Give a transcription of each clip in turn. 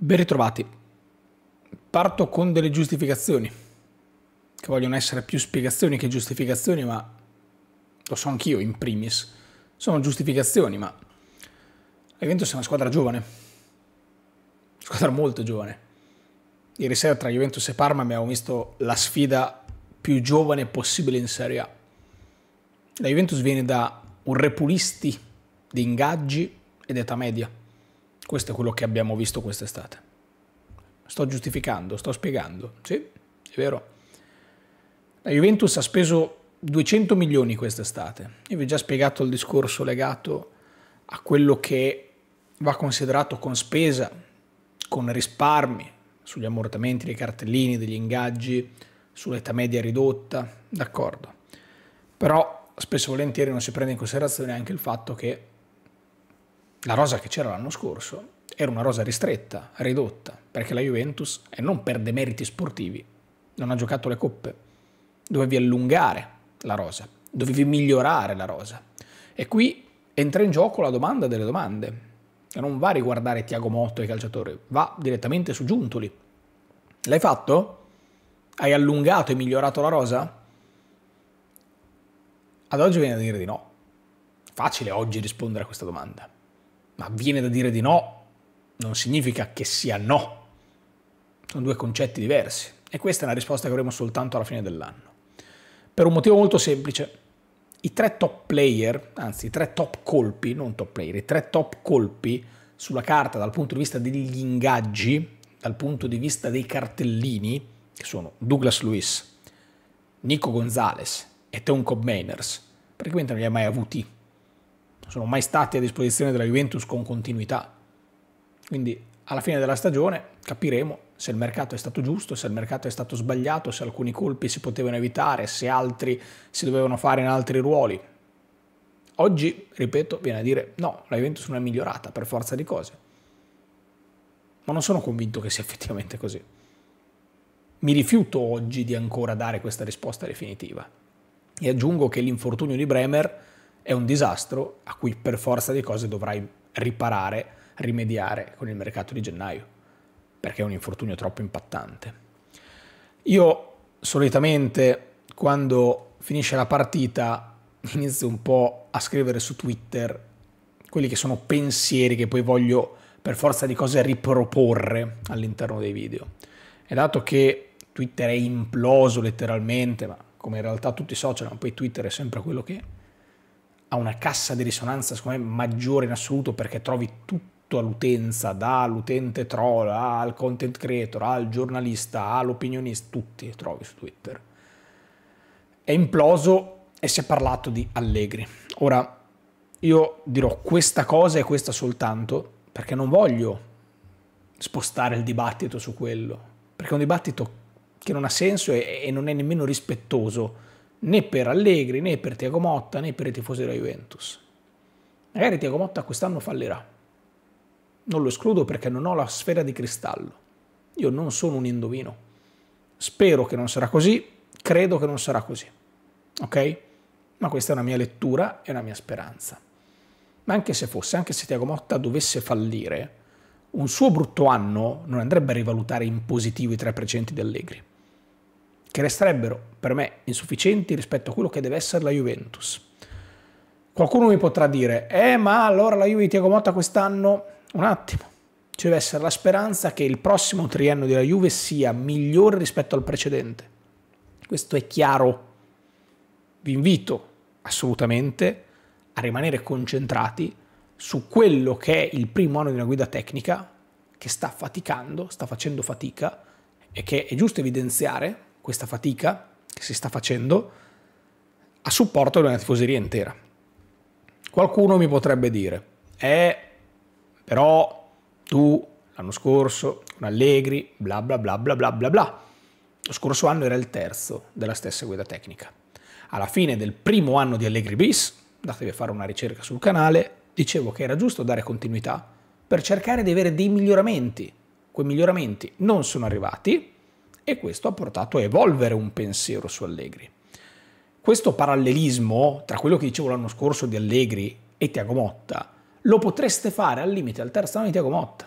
Ben ritrovati. Parto con delle giustificazioni, che vogliono essere più spiegazioni che giustificazioni, ma lo so anch'io in primis. Sono giustificazioni, ma la Juventus è una squadra giovane, una squadra molto giovane. Ieri sera tra Juventus e Parma abbiamo visto la sfida più giovane possibile in Serie A. La Juventus viene da un repulisti di ingaggi ed età media questo è quello che abbiamo visto quest'estate. Sto giustificando, sto spiegando. Sì, è vero. La Juventus ha speso 200 milioni quest'estate. Io vi ho già spiegato il discorso legato a quello che va considerato con spesa, con risparmi sugli ammortamenti dei cartellini, degli ingaggi, sull'età media ridotta, d'accordo. Però spesso e volentieri non si prende in considerazione anche il fatto che la rosa che c'era l'anno scorso era una rosa ristretta, ridotta, perché la Juventus, e non per demeriti sportivi, non ha giocato le coppe. Dovevi allungare la rosa, dovevi migliorare la rosa. E qui entra in gioco la domanda delle domande. Non va a riguardare Tiago Motto e i calciatori, va direttamente su Giuntoli. L'hai fatto? Hai allungato e migliorato la rosa? Ad oggi viene da dire di no. Facile oggi rispondere a questa domanda ma viene da dire di no non significa che sia no. Sono due concetti diversi e questa è una risposta che avremo soltanto alla fine dell'anno. Per un motivo molto semplice, i tre top player, anzi i tre top colpi, non top player, i tre top colpi sulla carta dal punto di vista degli ingaggi, dal punto di vista dei cartellini, che sono Douglas Lewis, Nico Gonzalez e Tom Cobb Mainers, praticamente non li ha mai avuti sono mai stati a disposizione della Juventus con continuità. Quindi alla fine della stagione capiremo se il mercato è stato giusto, se il mercato è stato sbagliato, se alcuni colpi si potevano evitare, se altri si dovevano fare in altri ruoli. Oggi, ripeto, viene a dire no, la Juventus non è migliorata per forza di cose. Ma non sono convinto che sia effettivamente così. Mi rifiuto oggi di ancora dare questa risposta definitiva. E aggiungo che l'infortunio di Bremer è un disastro a cui per forza di cose dovrai riparare, rimediare con il mercato di gennaio, perché è un infortunio troppo impattante. Io solitamente quando finisce la partita inizio un po' a scrivere su Twitter quelli che sono pensieri che poi voglio per forza di cose riproporre all'interno dei video. E dato che Twitter è imploso letteralmente, ma come in realtà tutti i social, ma poi Twitter è sempre quello che ha una cassa di risonanza secondo me maggiore in assoluto perché trovi tutto all'utenza, dall'utente troll al content creator, al giornalista, all'opinionista, tutti trovi su Twitter. È imploso e si è parlato di Allegri. Ora, io dirò questa cosa e questa soltanto perché non voglio spostare il dibattito su quello, perché è un dibattito che non ha senso e, e non è nemmeno rispettoso né per Allegri, né per Tiago Motta, né per i tifosi della Juventus. Magari Tiago Motta quest'anno fallirà. Non lo escludo perché non ho la sfera di cristallo. Io non sono un indovino. Spero che non sarà così, credo che non sarà così. Ok? Ma questa è una mia lettura e una mia speranza. Ma anche se fosse, anche se Tiago Motta dovesse fallire, un suo brutto anno non andrebbe a rivalutare in positivo i tre precedenti di Allegri che resterebbero per me insufficienti rispetto a quello che deve essere la Juventus. Qualcuno mi potrà dire, eh ma allora la Juve di Tiago Motta quest'anno, un attimo, ci deve essere la speranza che il prossimo triennio della Juve sia migliore rispetto al precedente. Questo è chiaro. Vi invito assolutamente a rimanere concentrati su quello che è il primo anno di una guida tecnica che sta faticando, sta facendo fatica e che è giusto evidenziare questa fatica che si sta facendo a supporto di una tifoseria intera. Qualcuno mi potrebbe dire, eh, però tu l'anno scorso con Allegri, bla bla bla bla bla bla bla. Lo scorso anno era il terzo della stessa guida tecnica. Alla fine del primo anno di Allegri bis, andatevi a fare una ricerca sul canale, dicevo che era giusto dare continuità per cercare di avere dei miglioramenti. Quei miglioramenti non sono arrivati, e questo ha portato a evolvere un pensiero su Allegri. Questo parallelismo tra quello che dicevo l'anno scorso di Allegri e Tiago Motta lo potreste fare al limite al terzo anno di Tiago Motta.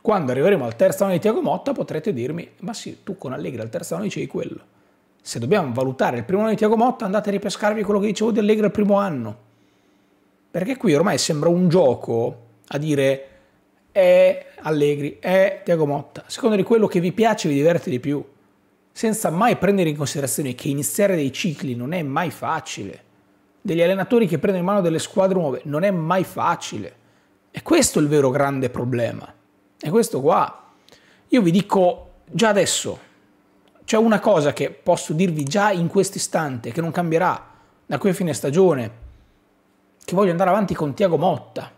Quando arriveremo al terzo anno di Tiago Motta potrete dirmi, ma sì, tu con Allegri al terzo anno dicevi quello. Se dobbiamo valutare il primo anno di Tiago Motta andate a ripescarvi quello che dicevo di Allegri al primo anno. Perché qui ormai sembra un gioco a dire è Allegri, è Tiago Motta, secondo di quello che vi piace vi diverte di più, senza mai prendere in considerazione che iniziare dei cicli non è mai facile, degli allenatori che prendono in mano delle squadre nuove non è mai facile. E questo è il vero grande problema. È questo qua. Io vi dico già adesso, c'è una cosa che posso dirvi già in questo istante, che non cambierà da qui a fine stagione, che voglio andare avanti con Tiago Motta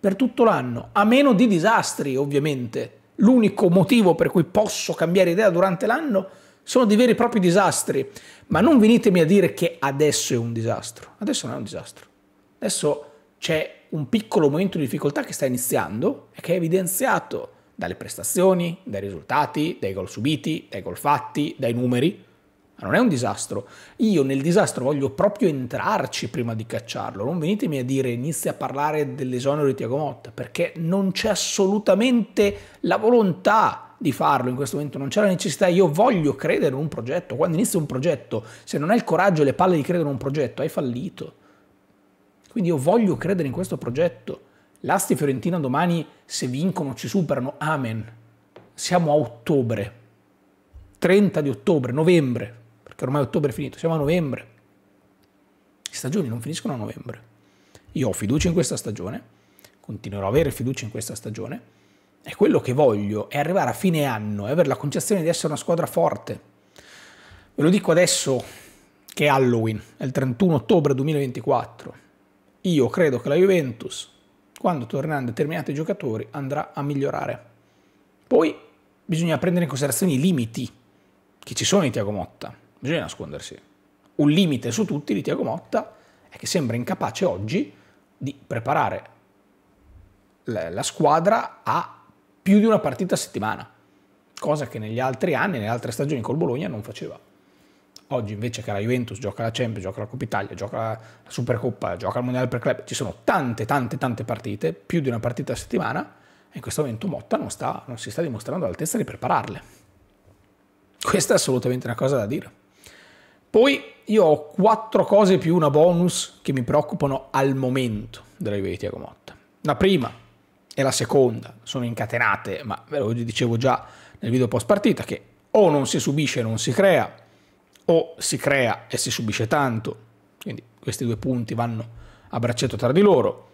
per tutto l'anno, a meno di disastri ovviamente. L'unico motivo per cui posso cambiare idea durante l'anno sono dei veri e propri disastri, ma non venitemi a dire che adesso è un disastro, adesso non è un disastro, adesso c'è un piccolo momento di difficoltà che sta iniziando e che è evidenziato dalle prestazioni, dai risultati, dai gol subiti, dai gol fatti, dai numeri, non è un disastro. Io nel disastro voglio proprio entrarci prima di cacciarlo. Non venitemi a dire inizia a parlare dell'esonero di Tiago Motta, perché non c'è assolutamente la volontà di farlo in questo momento, non c'è la necessità, io voglio credere in un progetto, quando inizia un progetto, se non hai il coraggio e le palle di credere in un progetto, hai fallito. Quindi io voglio credere in questo progetto. L'Asti Fiorentina domani, se vincono, ci superano, amen. Siamo a ottobre, 30 di ottobre, novembre, perché ormai ottobre è finito, siamo a novembre. Le stagioni non finiscono a novembre. Io ho fiducia in questa stagione, continuerò ad avere fiducia in questa stagione, e quello che voglio è arrivare a fine anno e avere la concezione di essere una squadra forte. Ve lo dico adesso che è Halloween, è il 31 ottobre 2024. Io credo che la Juventus, quando torneranno determinati giocatori, andrà a migliorare. Poi bisogna prendere in considerazione i limiti che ci sono in Tiago Motta bisogna nascondersi. Un limite su tutti di Tiago Motta è che sembra incapace oggi di preparare la squadra a più di una partita a settimana, cosa che negli altri anni, nelle altre stagioni col Bologna non faceva. Oggi invece che la Juventus gioca la Champions, gioca la Coppa Italia, gioca la Supercoppa, gioca il Mondiale per Club, ci sono tante, tante, tante partite, più di una partita a settimana, e in questo momento Motta non, sta, non si sta dimostrando all'altezza di prepararle. Questa è assolutamente una cosa da dire. Poi io ho quattro cose più una bonus che mi preoccupano al momento della Juventus Motta. La prima e la seconda sono incatenate, ma ve lo dicevo già nel video post partita, che o non si subisce e non si crea, o si crea e si subisce tanto. Quindi questi due punti vanno a braccetto tra di loro.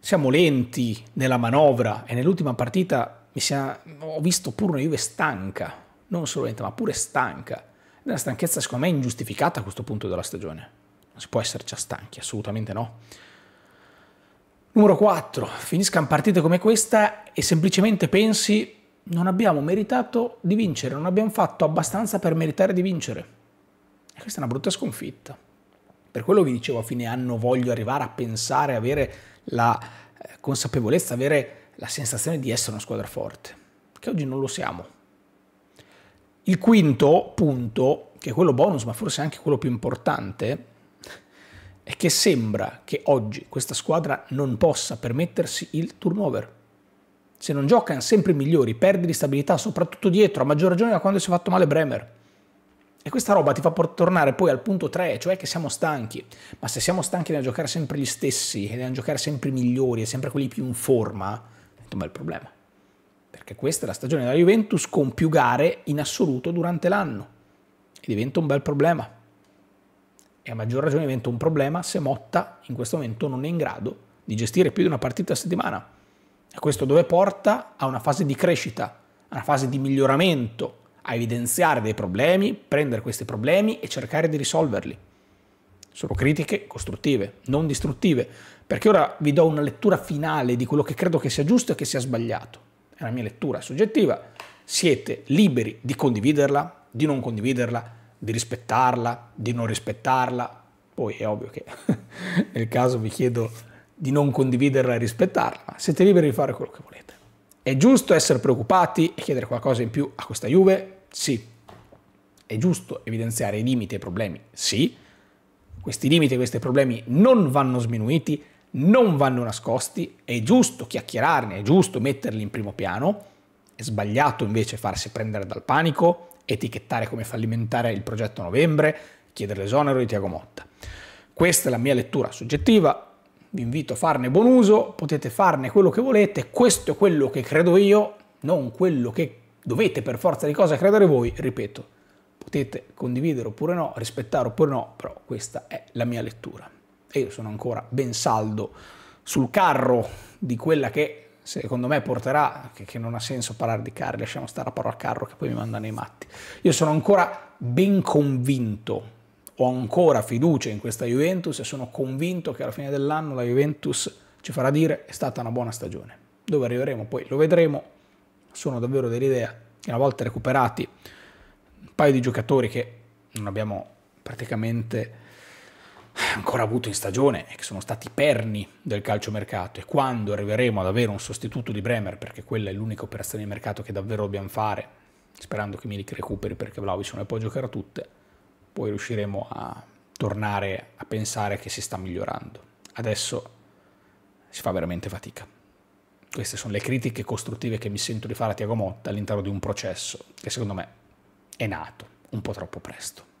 Siamo lenti nella manovra e nell'ultima partita sia... ho visto pure una Juve stanca, non solo lenta, ma pure stanca una stanchezza secondo me ingiustificata a questo punto della stagione. Non si può essere già stanchi, assolutamente no. Numero 4. Finiscano partite come questa e semplicemente pensi non abbiamo meritato di vincere, non abbiamo fatto abbastanza per meritare di vincere. E questa è una brutta sconfitta. Per quello vi dicevo a fine anno voglio arrivare a pensare, avere la eh, consapevolezza, avere la sensazione di essere una squadra forte, che oggi non lo siamo. Il quinto punto, che è quello bonus, ma forse anche quello più importante, è che sembra che oggi questa squadra non possa permettersi il turnover. Se non giocano sempre i migliori, perdi di stabilità, soprattutto dietro, a maggior ragione da quando si è fatto male Bremer. E questa roba ti fa tornare poi al punto 3, cioè che siamo stanchi. Ma se siamo stanchi nel giocare sempre gli stessi, e nel giocare sempre i migliori, e sempre quelli più in forma, ma è il problema perché questa è la stagione della Juventus con più gare in assoluto durante l'anno e diventa un bel problema. E a maggior ragione diventa un problema se Motta in questo momento non è in grado di gestire più di una partita a settimana. E questo dove porta? A una fase di crescita, a una fase di miglioramento, a evidenziare dei problemi, prendere questi problemi e cercare di risolverli. Sono critiche costruttive, non distruttive, perché ora vi do una lettura finale di quello che credo che sia giusto e che sia sbagliato è una mia lettura soggettiva, siete liberi di condividerla, di non condividerla, di rispettarla, di non rispettarla. Poi è ovvio che nel caso vi chiedo di non condividerla e rispettarla, siete liberi di fare quello che volete. È giusto essere preoccupati e chiedere qualcosa in più a questa Juve? Sì. È giusto evidenziare i limiti e i problemi? Sì. Questi limiti e questi problemi non vanno sminuiti, non vanno nascosti, è giusto chiacchierarne, è giusto metterli in primo piano, è sbagliato invece farsi prendere dal panico, etichettare come fallimentare il progetto a novembre, chiedere l'esonero di Tiago Motta. Questa è la mia lettura soggettiva, vi invito a farne buon uso, potete farne quello che volete, questo è quello che credo io, non quello che dovete per forza di cose credere voi, ripeto, potete condividere oppure no, rispettare oppure no, però questa è la mia lettura e io sono ancora ben saldo sul carro di quella che secondo me porterà, che, che non ha senso parlare di carri, lasciamo stare la parola carro che poi mi mandano i matti, io sono ancora ben convinto, ho ancora fiducia in questa Juventus e sono convinto che alla fine dell'anno la Juventus ci farà dire è stata una buona stagione. Dove arriveremo poi lo vedremo, sono davvero dell'idea che una volta recuperati un paio di giocatori che non abbiamo praticamente ancora avuto in stagione e che sono stati perni del calciomercato e quando arriveremo ad avere un sostituto di Bremer, perché quella è l'unica operazione di mercato che davvero dobbiamo fare, sperando che Milik recuperi perché Vlaovic non le può giocare tutte, poi riusciremo a tornare a pensare che si sta migliorando. Adesso si fa veramente fatica. Queste sono le critiche costruttive che mi sento di fare a Tiago Motta all'interno di un processo che secondo me è nato un po' troppo presto.